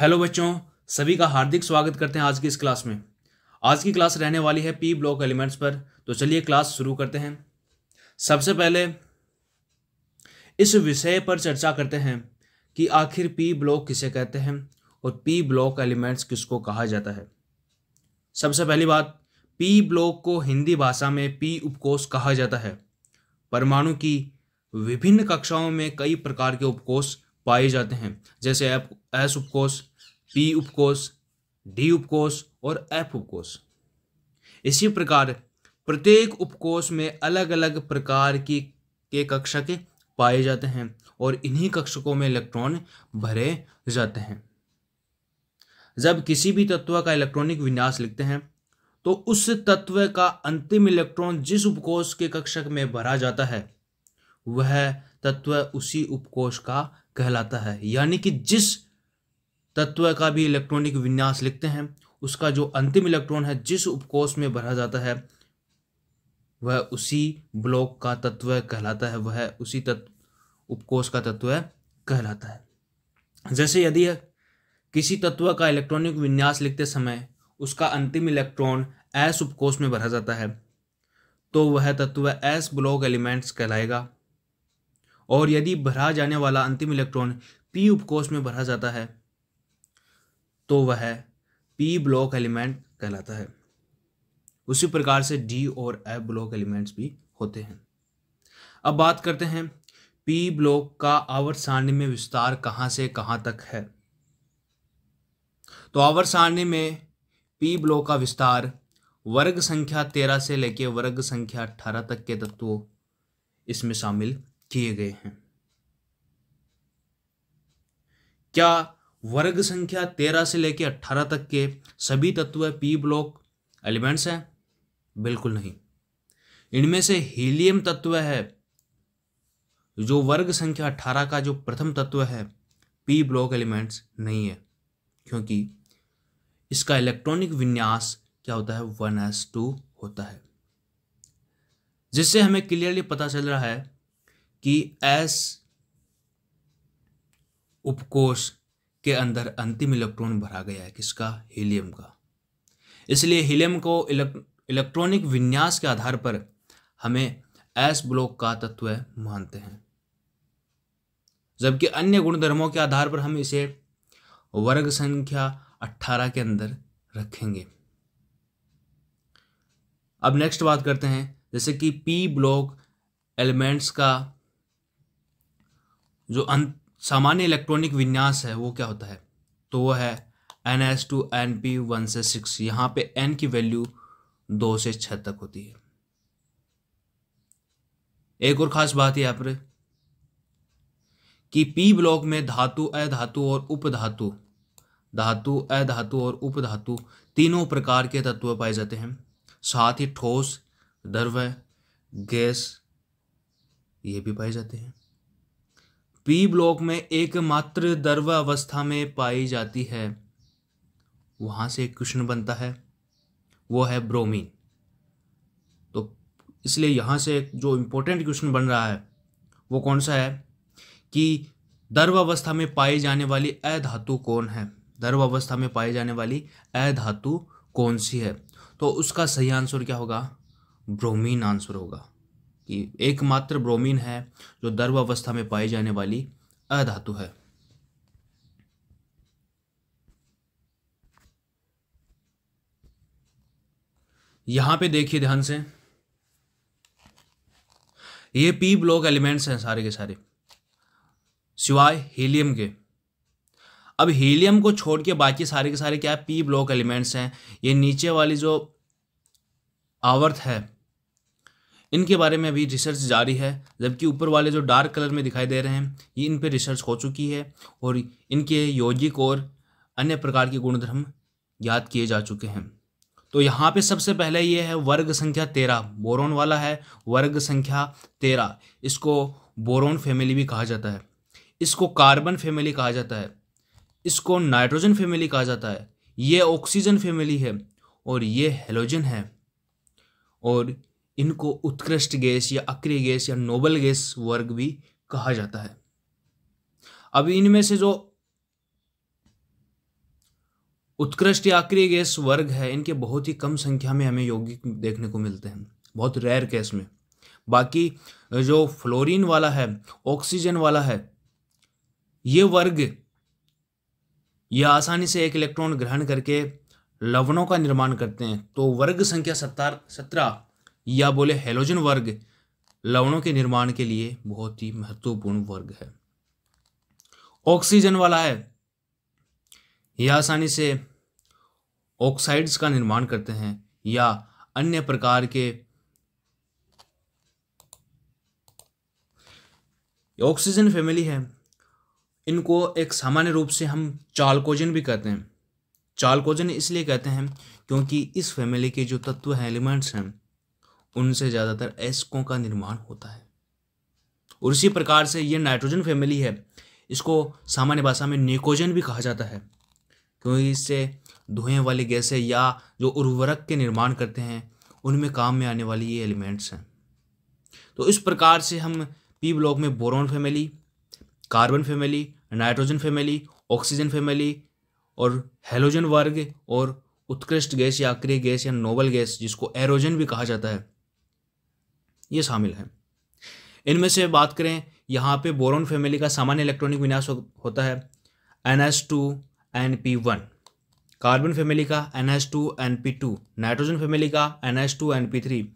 hello बच्चों सभी का हार्दिक स्वागत करते हैं आज की इस क्लास में आज की क्लास रहने वाली है पी ब्लॉक एलिमेंट्स पर तो चलिए क्लास शुरू करते हैं सबसे पहले इस विषय पर चर्चा करते हैं कि आखिर पी ब्लॉक किसे कहते हैं और पी ब्लॉक एलिमेंट्स किसको कहा जाता है सबसे पहली बात पी ब्लॉक को हिंदी भाषा में पी उपकोष कहा जाता है परमाणु की विभिन्न कक्षाओं में कई प्रकार के उपकोष पाए जाते हैं जैसे एप एस उपकोष पी उपकोष डी उपकोष और एफ उपकोष इसी प्रकार प्रत्येक उपकोष में अलग अलग प्रकार की के कक्षक पाए जाते हैं और इन्हीं कक्षकों में इलेक्ट्रॉन भरे जाते हैं जब किसी भी तत्व का इलेक्ट्रॉनिक विन्यास लिखते हैं तो उस तत्व का अंतिम इलेक्ट्रॉन जिस उपकोष के कक्षक में भरा जाता है वह तत्व उसी उपकोष का कहलाता है यानी कि जिस तत्व का भी इलेक्ट्रॉनिक विन्यास लिखते हैं उसका जो अंतिम इलेक्ट्रॉन है जिस उपकोष में भरा जाता है वह उसी ब्लॉक का तत्व कहलाता है वह उसी तत्व उपकोष का तत्व कहलाता है जैसे यदि किसी तत्व का इलेक्ट्रॉनिक विन्यास लिखते समय उसका अंतिम इलेक्ट्रॉन एस उपकोष में भरा जाता है तो वह तत्व एस ब्लॉक एलिमेंट्स कहलाएगा और यदि भरा जाने वाला अंतिम इलेक्ट्रॉन पी उपकोष में भरा जाता है तो वह पी ब्लॉक एलिमेंट कहलाता है उसी प्रकार से डी और एफ ब्लॉक एलिमेंट्स भी होते हैं अब बात करते हैं पी ब्लॉक का आवर्त सारणी में विस्तार कहां से कहां तक है तो आवर्त सारणी में पी ब्लॉक का विस्तार वर्ग संख्या तेरह से लेकर वर्ग संख्या अठारह तक के तत्वों इसमें शामिल किए गए हैं क्या वर्ग संख्या तेरह से लेकर अट्ठारह तक के सभी तत्व पी ब्लॉक एलिमेंट्स हैं बिल्कुल नहीं इनमें से हीलियम तत्व है जो वर्ग संख्या अट्ठारह का जो प्रथम तत्व है पी ब्लॉक एलिमेंट्स नहीं है क्योंकि इसका इलेक्ट्रॉनिक विन्यास क्या होता है वन एस टू होता है जिससे हमें क्लियरली पता चल रहा है कि एस उपकोष के अंदर अंतिम इलेक्ट्रॉन भरा गया है किसका हीलियम का इसलिए हीलियम को इलेक्ट्रॉनिक विन्यास के आधार पर हमें एस ब्लॉक का तत्व मानते हैं जबकि अन्य गुणधर्मों के आधार पर हम इसे वर्ग संख्या 18 के अंदर रखेंगे अब नेक्स्ट बात करते हैं जैसे कि पी ब्लॉक एलिमेंट्स का जो सामान्य इलेक्ट्रॉनिक विन्यास है वो क्या होता है तो वो है n s two n p one से सिक्स यहाँ पे एन की वैल्यू दो से छः तक होती है एक और ख़ास बात यहाँ पर कि पी ब्लॉक में धातु अधातु और उपधातु धातु अधातु और उपधातु तीनों प्रकार के तत्व पाए जाते हैं साथ ही ठोस द्रव्य गैस ये भी पाए जाते हैं पी ब्लॉक में एकमात्र दर्व अवस्था में पाई जाती है वहाँ से एक क्वेश्चन बनता है वो है ब्रोमीन तो इसलिए यहाँ से जो इंपॉर्टेंट क्वेश्चन बन रहा है वो कौन सा है कि दर्व अवस्था में पाई जाने वाली अधातु कौन है दर्व अवस्था में पाई जाने वाली अधातु कौन सी है तो उसका सही आंसर क्या होगा ब्रोमीन आंसर होगा कि एकमात्र ब्रोमीन है जो दर्व अवस्था में पाई जाने वाली अधातु है यहां पे देखिए ध्यान से ये पी ब्लॉक एलिमेंट्स हैं सारे के सारे सिवाय हीलियम के अब हीलियम को छोड़ के बाकी सारे के सारे क्या पी ब्लॉक एलिमेंट्स हैं ये नीचे वाली जो आवर्त है इनके बारे में अभी रिसर्च जारी है जबकि ऊपर वाले जो डार्क कलर में दिखाई दे रहे हैं ये इन पर रिसर्च हो चुकी है और इनके यौगिक और अन्य प्रकार के गुणधर्म याद किए जा चुके हैं तो यहाँ पे सबसे पहले ये है वर्ग संख्या तेरह बोरोन वाला है वर्ग संख्या तेरह इसको बोरोन फैमिली भी कहा जाता है इसको कार्बन फैमिली कहा जाता है इसको नाइट्रोजन फैमिली कहा जाता है ये ऑक्सीजन फैमिली है और ये हेलोजन है और इनको उत्कृष्ट गैस या अक्रिय गैस या नोबल गैस वर्ग भी कहा जाता है अब इनमें से जो उत्कृष्ट या अक्रिय गैस वर्ग है इनके बहुत ही कम संख्या में हमें यौगिक देखने को मिलते हैं बहुत रेयर केस में बाकी जो फ्लोरीन वाला है ऑक्सीजन वाला है ये वर्ग यह आसानी से एक इलेक्ट्रॉन ग्रहण करके लवणों का निर्माण करते हैं तो वर्ग संख्या सत्तार सत्रह या बोले हेलोजन वर्ग लवणों के निर्माण के लिए बहुत ही महत्वपूर्ण वर्ग है ऑक्सीजन वाला है यह आसानी से ऑक्साइड्स का निर्माण करते हैं या अन्य प्रकार के ऑक्सीजन फैमिली है इनको एक सामान्य रूप से हम चालकोजन भी कहते हैं चालकोजन इसलिए कहते हैं क्योंकि इस फैमिली के जो तत्व हैं एलिमेंट्स हैं उनसे ज़्यादातर एस्कों का निर्माण होता है और इसी प्रकार से ये नाइट्रोजन फैमिली है इसको सामान्य भाषा में निकोजन भी कहा जाता है क्योंकि इससे धुएं वाली गैसें या जो उर्वरक के निर्माण करते हैं उनमें काम में आने वाली ये एलिमेंट्स हैं तो इस प्रकार से हम पी ब्लॉक में boron family carbon family nitrogen family oxygen family और हेलोजन वर्ग और उत्कृष्ट गैस या अक्रिय गैस या नोबल गैस जिसको एरोजन भी कहा जाता है ये शामिल हैं इनमें से बात करें यहाँ पे बोरोन फैमिली का सामान्य इलेक्ट्रॉनिक विन्यास होता है n s two n p one carbon family का n s two n p two nitrogen family का n s two n p three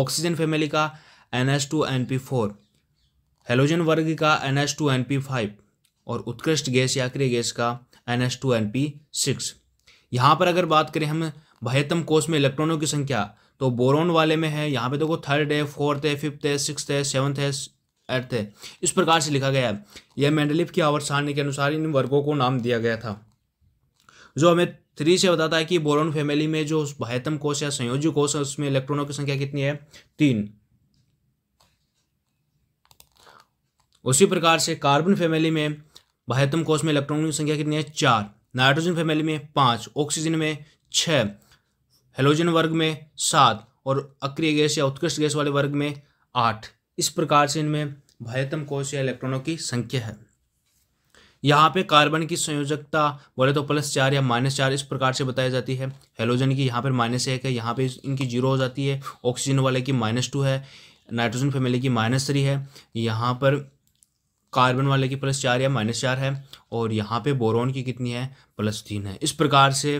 oxygen family का n s two n p four halogen वर्ग का n s two n p five और उत्कृष्ट gas या क्रिय gas का n s two n p six यहाँ पर अगर बात करें हम बाह्यतम कोष में इलेक्ट्रॉनों की संख्या तो बोरोन वाले में है यहाँ पे देखो थर्ड है फोर्थ है फिफ्थ है सिक्स है सेवन्थ है एट्थ है इस प्रकार से लिखा गया है यह मेंडलिफ की आवर्त सारणी के अनुसार इन वर्गों को नाम दिया गया था जो हमें थ्री से बताता है कि बोरोन फैमिली में जो बाह्यतम कोष या संयोजी कोष है उसमें इलेक्ट्रॉनों की संख्या कितनी है तीन उसी प्रकार से कार्बन फैमिली में बाह्यतम कोष में इलेक्ट्रॉनों की संख्या कितनी है चार नाइट्रोजन फैमिली में पांच ऑक्सीजन में छह हेलोजन वर्ग में सात और अक्रिय गैस या उत्कृष्ट गैस वाले वर्ग में आठ इस प्रकार से इनमें भयतम कोष या इलेक्ट्रॉनों की संख्या है यहाँ पे कार्बन की संयोजकता बोले तो प्लस चार या माइनस चार इस प्रकार से बताई जाती है हेलोजन की यहाँ पर माइनस एक है यहाँ पे इनकी जीरो हो जाती है ऑक्सीजन वाले की माइनस टू है नाइट्रोजन फैमिली की माइनस थ्री है यहाँ पर कार्बन वाले की प्लस चार या माइनस चार है और यहाँ पे बोरोन की कितनी है प्लस तीन है इस प्रकार से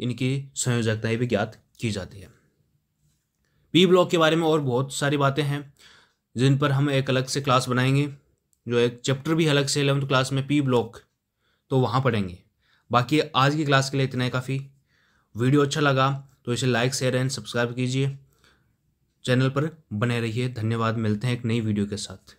इनकी संयोजकताएँ भी ज्ञात की जाती है पी ब्लॉक के बारे में और बहुत सारी बातें हैं जिन पर हम एक अलग से क्लास बनाएंगे जो एक चैप्टर भी अलग से एलेवंथ क्लास में पी ब्लॉक तो वहाँ पढ़ेंगे बाकी आज की क्लास के लिए इतना ही काफ़ी वीडियो अच्छा लगा तो इसे लाइक शेयर एंड सब्सक्राइब कीजिए चैनल पर बने रहिए धन्यवाद मिलते हैं एक नई वीडियो के साथ